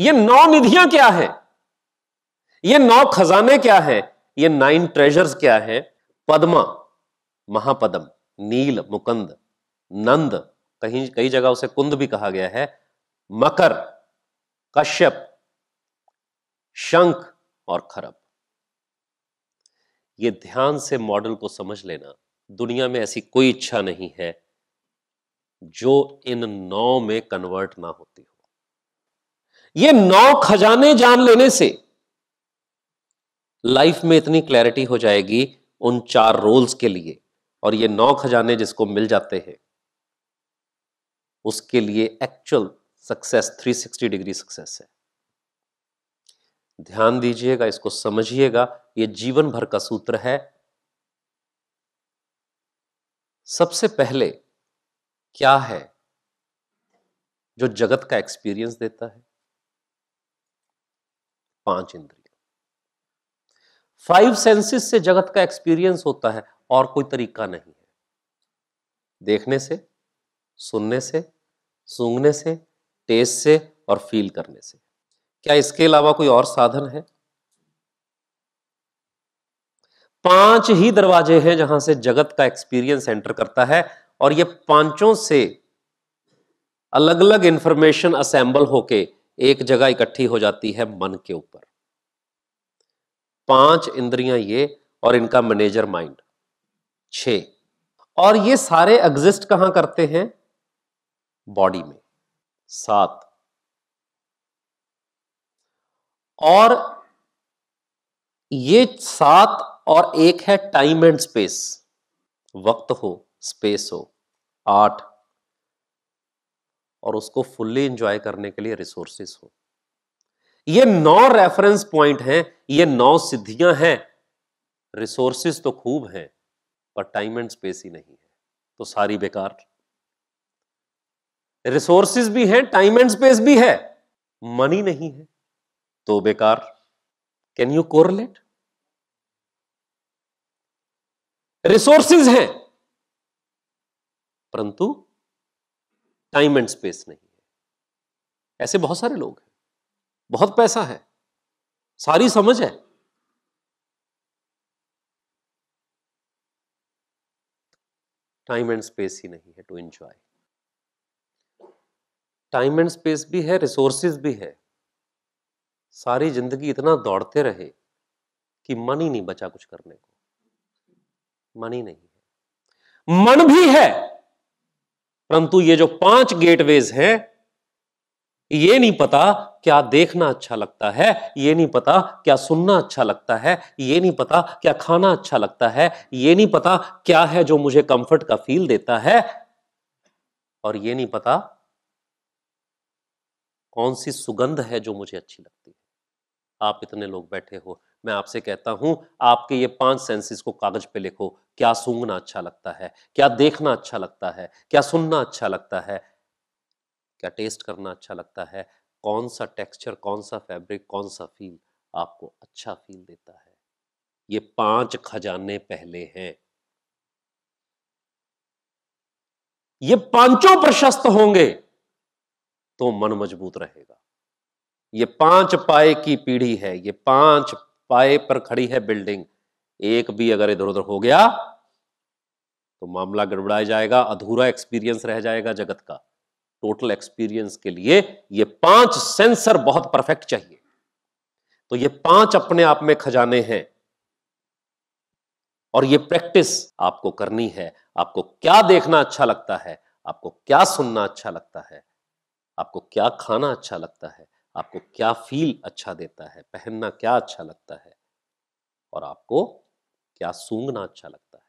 ये नौ निधियां क्या है ये नौ खजाने क्या है ये नाइन ट्रेजर्स क्या है पद्मा महापद्म नील मुकंद नंद कहीं कई जगह उसे कुंद भी कहा गया है मकर कश्यप शंख और खरब ये ध्यान से मॉडल को समझ लेना दुनिया में ऐसी कोई इच्छा नहीं है जो इन नौ में कन्वर्ट ना होती हो ये नौ खजाने जान लेने से लाइफ में इतनी क्लैरिटी हो जाएगी उन चार रोल्स के लिए और ये नौ खजाने जिसको मिल जाते हैं उसके लिए एक्चुअल सक्सेस 360 डिग्री सक्सेस है ध्यान दीजिएगा इसको समझिएगा ये जीवन भर का सूत्र है सबसे पहले क्या है जो जगत का एक्सपीरियंस देता है पांच इंद्रिय फाइव सेंसेस से जगत का एक्सपीरियंस होता है और कोई तरीका नहीं है देखने से सुनने से सूंघने से टेस्ट से और फील करने से क्या इसके अलावा कोई और साधन है पांच ही दरवाजे हैं जहां से जगत का एक्सपीरियंस एंटर करता है और ये पांचों से अलग अलग इंफॉर्मेशन असेंबल होके एक जगह इकट्ठी हो जाती है मन के ऊपर पांच इंद्रियां ये और इनका मैनेजर माइंड छ और ये सारे एग्जिस्ट कहां करते हैं बॉडी में सात और ये सात और एक है टाइम एंड स्पेस वक्त हो स्पेस हो आठ और उसको फुल्ली इंजॉय करने के लिए रिसोर्सेस हो ये नौ रेफरेंस पॉइंट हैं ये नौ सिद्धियां हैं रिसोर्सेस तो खूब हैं पर टाइम एंड स्पेस ही नहीं है तो सारी बेकार रिसोर्सेस भी हैं टाइम एंड स्पेस भी है मनी नहीं है तो बेकार कैन यू कोरलेट रिसोर्सेज हैं परंतु टाइम एंड स्पेस नहीं है ऐसे बहुत सारे लोग हैं बहुत पैसा है सारी समझ है टाइम एंड स्पेस ही नहीं है to enjoy time and space भी है रिसोर्सेज भी है सारी जिंदगी इतना दौड़ते रहे कि मन ही नहीं बचा कुछ करने को मन ही नहीं है मन भी है परंतु ये जो पांच गेटवेज हैं ये नहीं पता क्या देखना अच्छा लगता है ये नहीं पता क्या सुनना अच्छा लगता है ये नहीं पता क्या खाना अच्छा लगता है ये नहीं पता क्या है जो मुझे कंफर्ट का फील देता है और ये नहीं पता कौन सी सुगंध है जो मुझे अच्छी लगती है आप इतने लोग बैठे हो मैं आपसे कहता हूं आपके ये पांच सेंसेस को कागज पे लिखो क्या सूंघना अच्छा लगता है क्या देखना अच्छा लगता है क्या सुनना अच्छा लगता है क्या टेस्ट करना अच्छा लगता है कौन सा टेक्सचर कौन सा फैब्रिक कौन सा फील आपको अच्छा फील देता है ये पांच खजाने पहले हैं ये पांचों प्रशस्त होंगे तो मन मजबूत रहेगा ये पांच पाए की पीढ़ी है ये पांच पाए पर खड़ी है बिल्डिंग एक भी अगर इधर उधर हो गया तो मामला गड़बड़ाया जाएगा अधूरा एक्सपीरियंस रह जाएगा जगत का टोटल एक्सपीरियंस के लिए ये पांच सेंसर बहुत परफेक्ट चाहिए तो ये पांच अपने आप में खजाने हैं और ये प्रैक्टिस आपको करनी है आपको क्या देखना अच्छा लगता है आपको क्या सुनना अच्छा लगता है आपको क्या खाना अच्छा लगता है आपको क्या फील अच्छा देता है पहनना क्या अच्छा लगता है और आपको क्या सूंघना अच्छा लगता है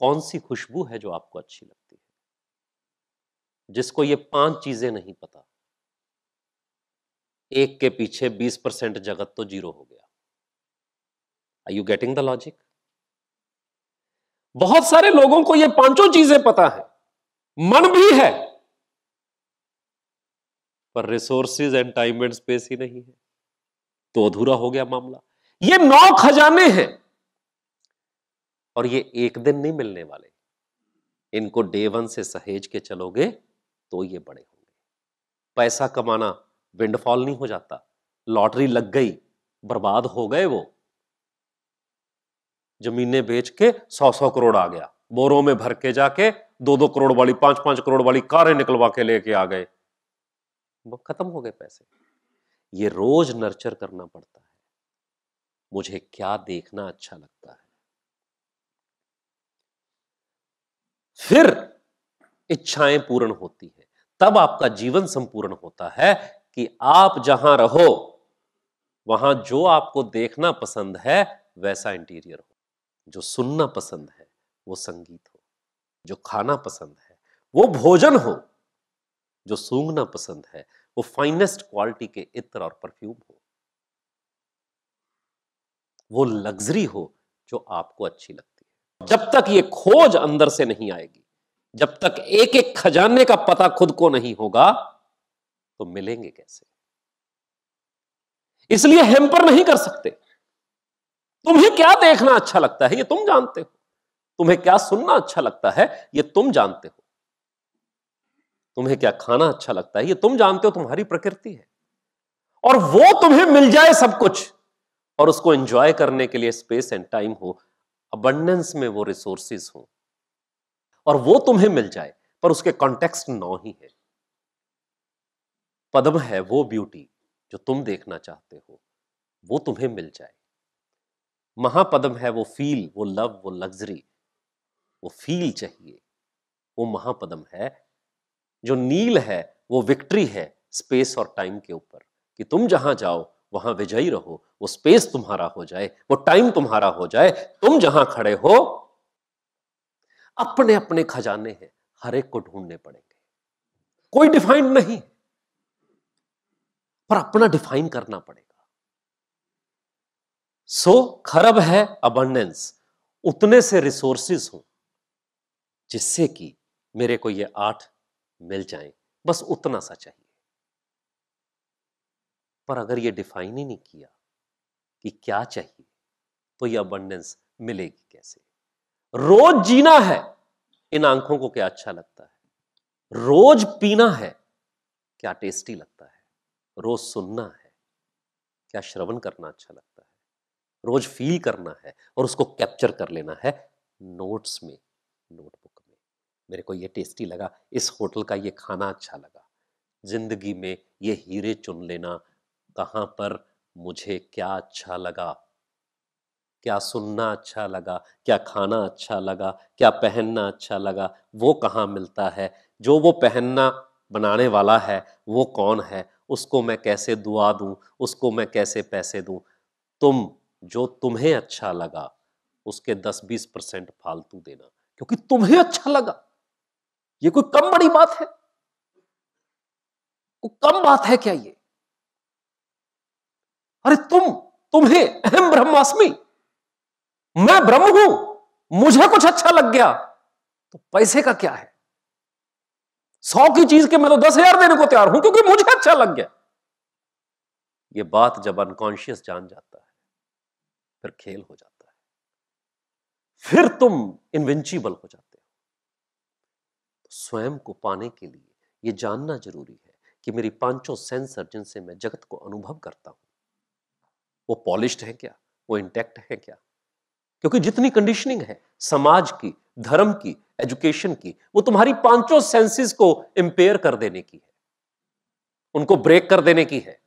कौन सी खुशबू है जो आपको अच्छी लगती है जिसको ये पांच चीजें नहीं पता एक के पीछे बीस परसेंट जगत तो जीरो हो गया I you getting the logic बहुत सारे लोगों को ये पांचों चीजें पता है मन भी है पर resources and time and space ही नहीं है तो अधूरा हो गया मामला ये नौ खजाने हैं और ये एक दिन नहीं मिलने वाले इनको डे वन से सहेज के चलोगे तो ये बड़े होंगे पैसा कमाना विंडफॉल नहीं हो जाता लॉटरी लग गई बर्बाद हो गए वो जमीनें बेच के सौ सौ करोड़ आ गया बोरों में भर के जाके दो दो करोड़ वाली पांच पांच करोड़ वाली कारें निकलवा के लेके आ गए वो खत्म हो गए पैसे ये रोज नर्चर करना पड़ता है मुझे क्या देखना अच्छा लगता है फिर इच्छाएं पूर्ण होती हैं तब आपका जीवन संपूर्ण होता है कि आप जहां रहो वहां जो आपको देखना पसंद है वैसा इंटीरियर हो जो सुनना पसंद है वो संगीत हो जो खाना पसंद है वो भोजन हो जो सूंघना पसंद है वो फाइनेस्ट क्वालिटी के इत्र और परफ्यूम हो वो लग्जरी हो जो आपको अच्छी लगती है जब तक ये खोज अंदर से नहीं आएगी जब तक एक एक खजाने का पता खुद को नहीं होगा तो मिलेंगे कैसे इसलिए हेम्पर नहीं कर सकते तुम्हें क्या देखना अच्छा लगता है ये तुम जानते हो तुम्हें क्या सुनना अच्छा लगता है ये तुम जानते हो तुम्हें क्या खाना अच्छा लगता है ये तुम जानते हो तुम्हारी प्रकृति है और वो तुम्हें मिल जाए सब कुछ और उसको एंजॉय करने के लिए स्पेस एंड टाइम हो अबंडेंस में वो रिसोर्सेज हो और वो तुम्हें मिल जाए पर उसके कॉन्टेक्स्ट नौ ही है पद्म है वो ब्यूटी जो तुम देखना चाहते हो वो तुम्हें मिल जाए महापद्म है वो फील वो लव वो लग्जरी वो फील चाहिए वो महापद्म है जो नील है वो विक्ट्री है स्पेस और टाइम के ऊपर कि तुम जहां जाओ वहां विजयी रहो वो स्पेस तुम्हारा हो जाए वो टाइम तुम्हारा हो जाए तुम जहां खड़े हो अपने अपने खजाने हैं हर एक को ढूंढने पड़ेंगे कोई डिफाइंड नहीं पर अपना डिफाइन करना पड़ेगा सो so, खरब है अबंडेंस उतने से रिसोर्सेस हो जिससे कि मेरे को ये आठ मिल जाए बस उतना सा चाहिए पर अगर ये डिफाइन ही नहीं किया कि क्या चाहिए तो ये अबंडेंस मिलेगी कैसे रोज जीना है इन आंखों को क्या अच्छा लगता है रोज पीना है क्या टेस्टी लगता है रोज सुनना है क्या श्रवण करना अच्छा लगता है रोज फील करना है और उसको कैप्चर कर लेना है नोट्स में नोटबुक मेरे को ये टेस्टी लगा इस होटल का ये खाना अच्छा लगा ज़िंदगी में ये हीरे चुन लेना कहाँ पर मुझे क्या अच्छा लगा क्या सुनना अच्छा लगा क्या खाना अच्छा लगा क्या पहनना अच्छा लगा वो कहाँ मिलता है जो वो पहनना बनाने वाला है वो कौन है उसको मैं कैसे दुआ दूँ उसको मैं कैसे पैसे दूँ तुम जो तुम्हें अच्छा लगा उसके दस बीस परसेंट फालतू देना क्योंकि तुम्हें अच्छा लगा ये कोई कम बड़ी बात है कोई कम बात है क्या ये अरे तुम तुम्हें अहम ब्रह्मास्मि मैं ब्रह्म हूं मुझे कुछ अच्छा लग गया तो पैसे का क्या है सौ की चीज के मैं तो दस हजार देने को तैयार हूं क्योंकि मुझे अच्छा लग गया ये बात जब अनकॉन्शियस जान जाता है फिर खेल हो जाता है फिर तुम इनविंचिबल हो जाते स्वयं को पाने के लिए ये जानना जरूरी है कि मेरी पांचों सेंसर जिनसे मैं जगत को अनुभव करता हूं वो पॉलिश्ड है क्या वो इंटैक्ट है क्या क्योंकि जितनी कंडीशनिंग है समाज की धर्म की एजुकेशन की वो तुम्हारी पांचों सेंसेस को इंपेयर कर देने की है उनको ब्रेक कर देने की है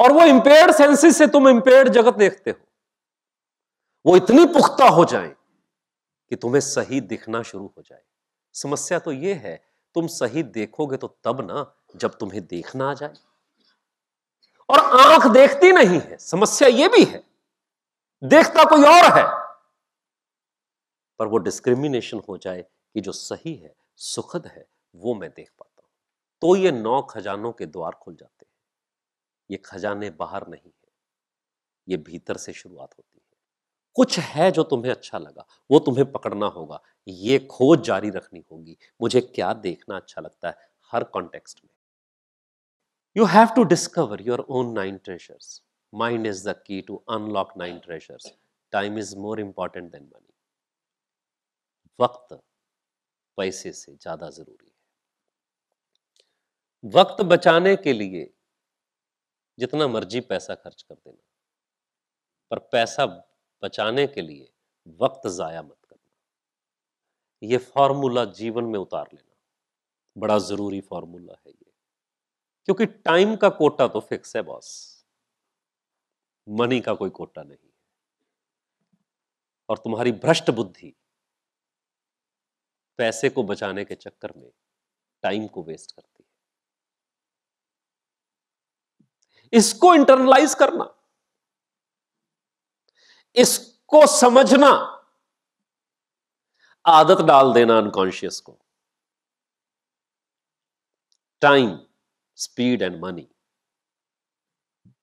और वो इंपेयर सेंसेस से तुम इंपेयर जगत देखते हो वो इतनी पुख्ता हो जाए कि तुम्हें सही दिखना शुरू हो जाए समस्या तो ये है तुम सही देखोगे तो तब ना जब तुम्हें देखना आ जाए और आंख देखती नहीं है समस्या यह भी है देखता कोई और है पर वो डिस्क्रिमिनेशन हो जाए कि जो सही है सुखद है वो मैं देख पाता हूं तो ये नौ खजानों के द्वार खुल जाते हैं ये खजाने बाहर नहीं है ये भीतर से शुरुआत होती कुछ है जो तुम्हें अच्छा लगा वो तुम्हें पकड़ना होगा ये खोज जारी रखनी होगी मुझे क्या देखना अच्छा लगता है हर कॉन्टेक्स्ट में you have to discover your own nine treasures mind is the key to unlock nine treasures time is more important than money वक्त पैसे से ज्यादा जरूरी है वक्त बचाने के लिए जितना मर्जी पैसा खर्च कर देना पर पैसा बचाने के लिए वक्त ज़ाया मत करना ये फार्मूला जीवन में उतार लेना बड़ा ज़रूरी फार्मूला है ये क्योंकि टाइम का कोटा तो फिक्स है बॉस मनी का कोई कोटा नहीं है और तुम्हारी भ्रष्ट बुद्धि पैसे को बचाने के चक्कर में टाइम को वेस्ट करती है इसको इंटरनलाइज करना इसको समझना आदत डाल देना अनकॉन्शियस को time speed and money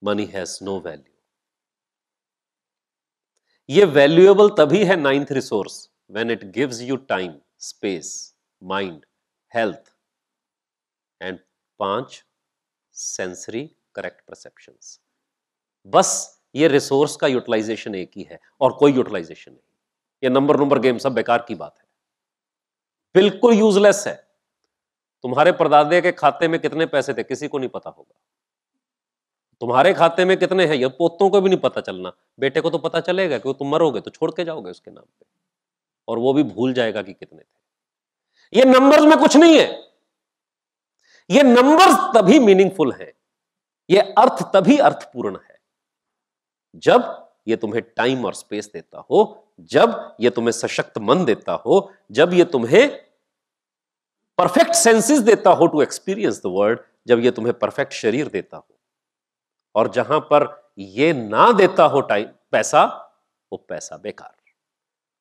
money has no value ये वैल्यूएबल तभी है ninth resource when it gives you time space mind health and पांच सेंसरी करेक्ट परसेप्शंस बस ये रिसोर्स का यूटिलाइजेशन एक ही है और कोई यूटिलाइजेशन नहीं ये नंबर नंबर गेम सब बेकार की बात है बिल्कुल यूजलेस है तुम्हारे परदादे के खाते में कितने पैसे थे किसी को नहीं पता होगा तुम्हारे खाते में कितने हैं यह पोतों को भी नहीं पता चलना बेटे को तो पता चलेगा कि तुम मरोगे तो छोड़ के जाओगे उसके नाम पे और वो भी भूल जाएगा कि कितने थे ये नंबर्स में कुछ नहीं है ये नंबर्स तभी मीनिंगफुल है ये अर्थ तभी अर्थपूर्ण है जब ये तुम्हें टाइम और स्पेस देता हो जब ये तुम्हें सशक्त मन देता हो जब ये तुम्हें परफेक्ट सेंसेस देता हो टू एक्सपीरियंस द वर्ल्ड जब ये तुम्हें परफेक्ट शरीर देता हो और जहां पर ये ना देता हो टाइम पैसा वो पैसा बेकार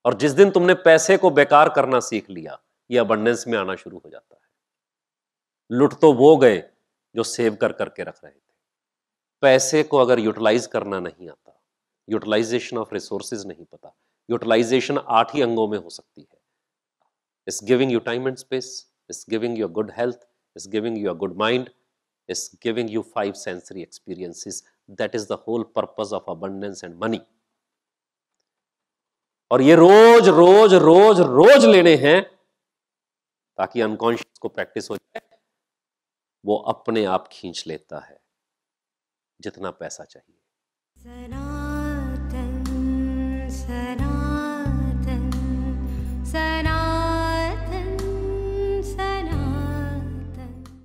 और जिस दिन तुमने पैसे को बेकार करना सीख लिया ये अबंडेंस में आना शुरू हो जाता है लुट तो वो गए जो सेव कर करके रख रहे हैं पैसे को अगर यूटिलाइज करना नहीं आता यूटिलाइजेशन ऑफ रिसोर्सेज नहीं पता यूटिलाइजेशन आठ ही अंगों में हो सकती है is giving you time and space is giving you good health is giving your good mind is giving you five sensory experiences that is the whole purpose of abundance and money और ये रोज रोज रोज रोज लेने हैं ताकि unconscious को practice हो जाए वो अपने आप खींच लेता है जितना पैसा चाहिए